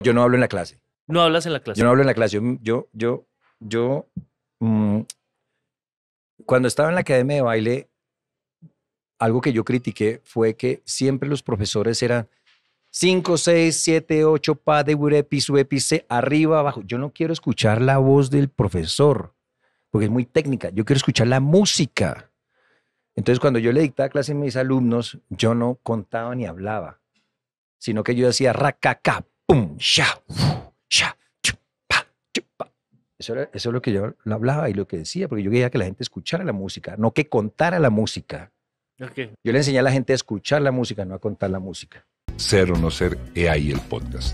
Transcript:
Yo no hablo en la clase. No hablas en la clase. Yo no hablo en la clase. Yo, yo, yo, mm, cuando estaba en la academia de baile, algo que yo critiqué fue que siempre los profesores eran 5, 6, 7, 8, pa, de urepi, se, arriba, abajo. Yo no quiero escuchar la voz del profesor, porque es muy técnica. Yo quiero escuchar la música. Entonces, cuando yo le dictaba clase a mis alumnos, yo no contaba ni hablaba, sino que yo decía racaca, eso, era, es lo que yo lo hablaba y lo que decía, porque yo quería que la gente escuchara la música, no que contara la música. Yo le enseñé a la gente a escuchar la música, no a contar la música. Ser o no ser, he ahí el podcast.